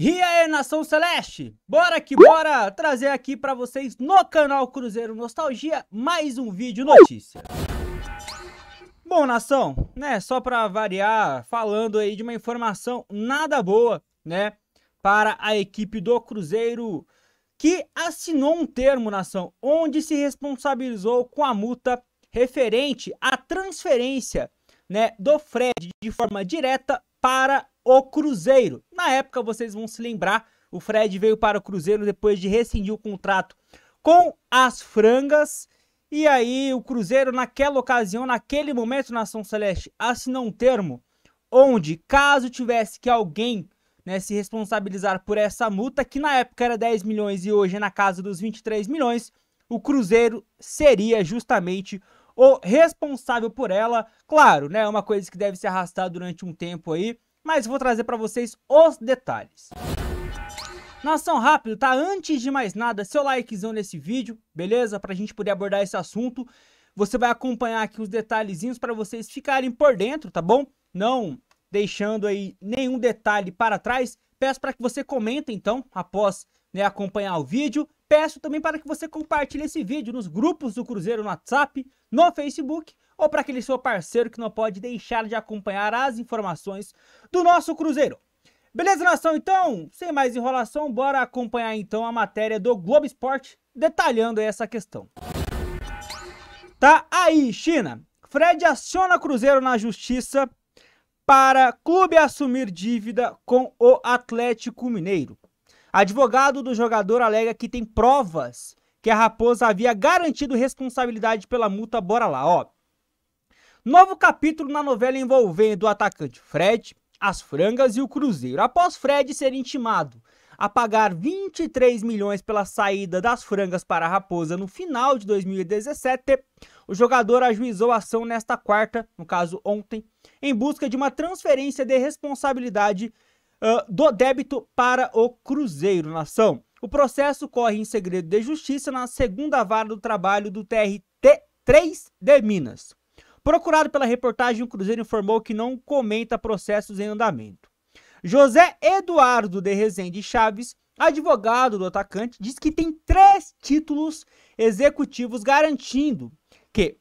E aí, nação celeste? Bora que bora trazer aqui para vocês no canal Cruzeiro Nostalgia mais um vídeo notícia. Bom, nação, né, só para variar, falando aí de uma informação nada boa, né, para a equipe do Cruzeiro que assinou um termo, nação, onde se responsabilizou com a multa referente à transferência, né, do Fred de forma direta para o Cruzeiro. Na época, vocês vão se lembrar, o Fred veio para o Cruzeiro depois de rescindir o contrato com as frangas. E aí, o Cruzeiro, naquela ocasião, naquele momento, na Ação Celeste, assinou um termo onde, caso tivesse que alguém né, se responsabilizar por essa multa, que na época era 10 milhões e hoje é na casa dos 23 milhões, o Cruzeiro seria justamente o responsável por ela. Claro, né, é uma coisa que deve se arrastar durante um tempo aí, mas vou trazer para vocês os detalhes. Nação Rápido, tá? Antes de mais nada, seu likezão nesse vídeo, beleza? Para a gente poder abordar esse assunto. Você vai acompanhar aqui os detalhezinhos para vocês ficarem por dentro, tá bom? Não deixando aí nenhum detalhe para trás. Peço para que você comente, então, após né, acompanhar o vídeo. Peço também para que você compartilhe esse vídeo nos grupos do Cruzeiro no WhatsApp, no Facebook ou para aquele seu parceiro que não pode deixar de acompanhar as informações do nosso Cruzeiro. Beleza, nação? Então, sem mais enrolação, bora acompanhar então a matéria do Globo Esporte detalhando essa questão. Tá aí, China. Fred aciona Cruzeiro na justiça para clube assumir dívida com o Atlético Mineiro. Advogado do jogador alega que tem provas que a Raposa havia garantido responsabilidade pela multa. Bora lá, ó. Novo capítulo na novela envolvendo o atacante Fred, as frangas e o Cruzeiro. Após Fred ser intimado a pagar 23 milhões pela saída das frangas para a Raposa no final de 2017, o jogador ajuizou a ação nesta quarta, no caso ontem, em busca de uma transferência de responsabilidade uh, do débito para o Cruzeiro na ação. O processo corre em segredo de justiça na segunda vara do trabalho do TRT 3 de Minas. Procurado pela reportagem, o Cruzeiro informou que não comenta processos em andamento. José Eduardo de Rezende Chaves, advogado do atacante, diz que tem três títulos executivos garantindo que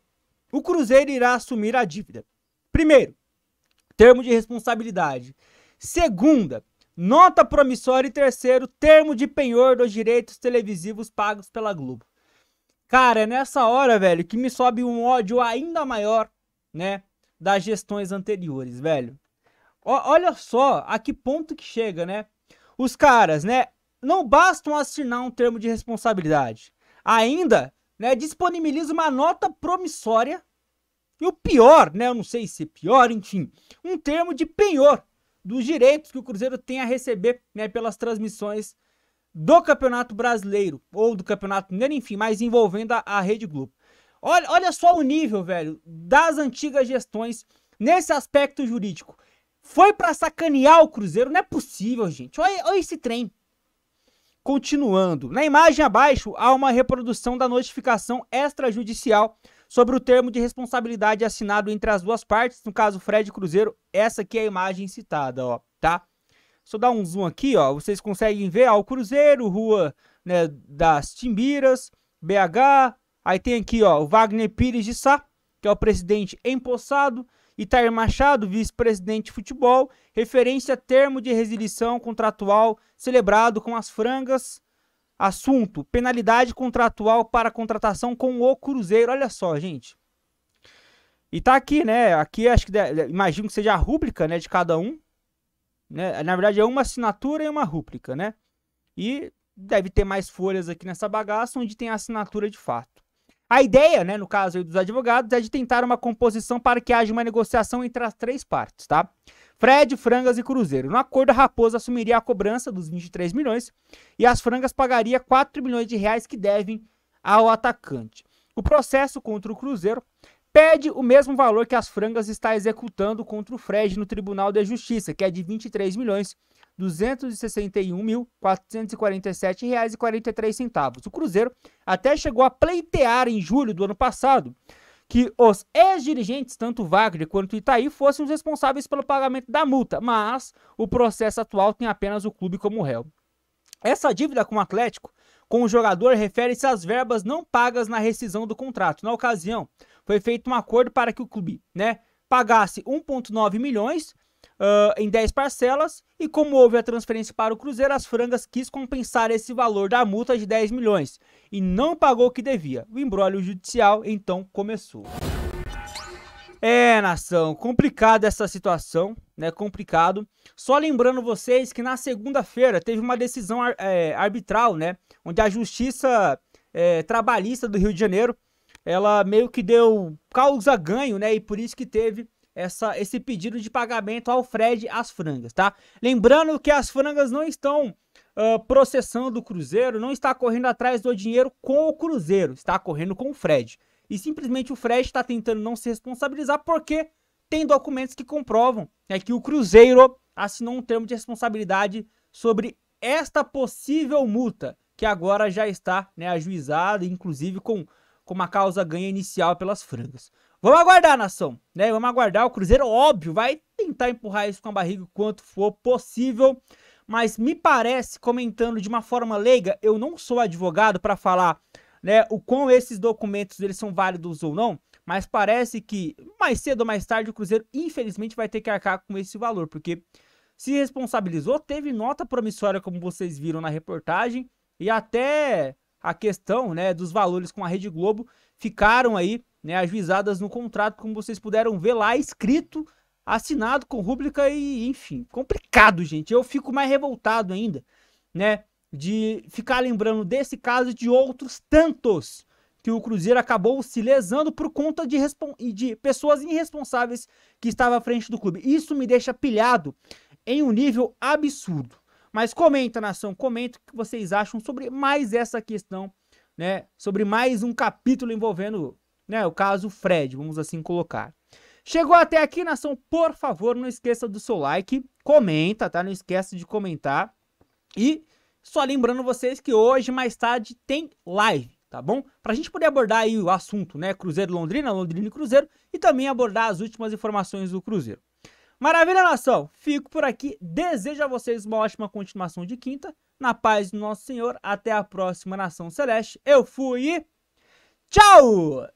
o Cruzeiro irá assumir a dívida. Primeiro, termo de responsabilidade. Segunda, nota promissória. E terceiro, termo de penhor dos direitos televisivos pagos pela Globo. Cara, é nessa hora, velho, que me sobe um ódio ainda maior, né? Das gestões anteriores, velho. O, olha só a que ponto que chega, né? Os caras, né? Não bastam assinar um termo de responsabilidade. Ainda, né? Disponibiliza uma nota promissória. E o pior, né? Eu não sei se pior, enfim. Um termo de penhor dos direitos que o Cruzeiro tem a receber, né? Pelas transmissões do Campeonato Brasileiro, ou do Campeonato Mineiro, enfim, mas envolvendo a, a Rede Globo. Olha, olha só o nível, velho, das antigas gestões nesse aspecto jurídico. Foi para sacanear o Cruzeiro? Não é possível, gente. Olha, olha esse trem. Continuando, na imagem abaixo há uma reprodução da notificação extrajudicial sobre o termo de responsabilidade assinado entre as duas partes, no caso Fred Cruzeiro, essa aqui é a imagem citada, ó, tá? Se eu dar um zoom aqui, ó, vocês conseguem ver, ó, o Cruzeiro, rua né, das Timbiras, BH. Aí tem aqui, ó, o Wagner Pires de Sá, que é o presidente empossado. Itair Machado, vice-presidente de futebol, referência a termo de resilição contratual celebrado com as frangas. Assunto: penalidade contratual para contratação com o Cruzeiro. Olha só, gente. E tá aqui, né? Aqui acho que imagino que seja a rúbrica, né, de cada um. Né? Na verdade, é uma assinatura e uma rúplica, né? E deve ter mais folhas aqui nessa bagaça onde tem a assinatura de fato. A ideia, né, no caso dos advogados, é de tentar uma composição para que haja uma negociação entre as três partes, tá? Fred, Frangas e Cruzeiro. No acordo, a Raposa assumiria a cobrança dos 23 milhões e as Frangas pagaria 4 milhões de reais que devem ao atacante. O processo contra o Cruzeiro pede o mesmo valor que as frangas está executando contra o Fred no Tribunal de Justiça, que é de R$ 23 milhões 261.447 reais e 43 centavos. O Cruzeiro até chegou a pleitear em julho do ano passado que os ex-dirigentes, tanto Wagner quanto Itaí, fossem os responsáveis pelo pagamento da multa, mas o processo atual tem apenas o clube como réu. Essa dívida com o Atlético, com o jogador, refere-se às verbas não pagas na rescisão do contrato. Na ocasião, foi feito um acordo para que o clube né, pagasse 1,9 milhões uh, em 10 parcelas e como houve a transferência para o Cruzeiro, as frangas quis compensar esse valor da multa de 10 milhões e não pagou o que devia. O embrólio judicial então começou. É, nação, complicada essa situação, né? Complicado. Só lembrando vocês que na segunda-feira teve uma decisão é, arbitral, né? Onde a Justiça é, Trabalhista do Rio de Janeiro ela meio que deu causa ganho, né? E por isso que teve essa, esse pedido de pagamento ao Fred às frangas, tá? Lembrando que as frangas não estão uh, processando o Cruzeiro, não está correndo atrás do dinheiro com o Cruzeiro, está correndo com o Fred. E simplesmente o Fred está tentando não se responsabilizar porque tem documentos que comprovam né, que o Cruzeiro assinou um termo de responsabilidade sobre esta possível multa, que agora já está né, ajuizada, inclusive com como a causa ganha inicial pelas frangas. Vamos aguardar, nação, né? Vamos aguardar. O Cruzeiro, óbvio, vai tentar empurrar isso com a barriga o quanto for possível. Mas me parece, comentando de uma forma leiga, eu não sou advogado para falar né, o quão esses documentos eles são válidos ou não, mas parece que mais cedo ou mais tarde o Cruzeiro infelizmente vai ter que arcar com esse valor, porque se responsabilizou, teve nota promissória como vocês viram na reportagem e até a questão né, dos valores com a Rede Globo ficaram aí né, ajuizadas no contrato, como vocês puderam ver lá escrito, assinado com rúbrica e enfim, complicado, gente. Eu fico mais revoltado ainda, né, de ficar lembrando desse caso e de outros tantos que o Cruzeiro acabou se lesando por conta de, de pessoas irresponsáveis que estavam à frente do clube. Isso me deixa pilhado em um nível absurdo. Mas comenta, nação, comenta o que vocês acham sobre mais essa questão, né? Sobre mais um capítulo envolvendo né, o caso Fred, vamos assim colocar. Chegou até aqui, nação, por favor, não esqueça do seu like, comenta, tá? Não esqueça de comentar. E só lembrando vocês que hoje, mais tarde, tem live tá bom? Para a gente poder abordar aí o assunto, né? Cruzeiro Londrina, Londrina e Cruzeiro, e também abordar as últimas informações do Cruzeiro. Maravilha, nação! Fico por aqui. Desejo a vocês uma ótima continuação de quinta. Na paz do nosso Senhor. Até a próxima, nação celeste. Eu fui Tchau!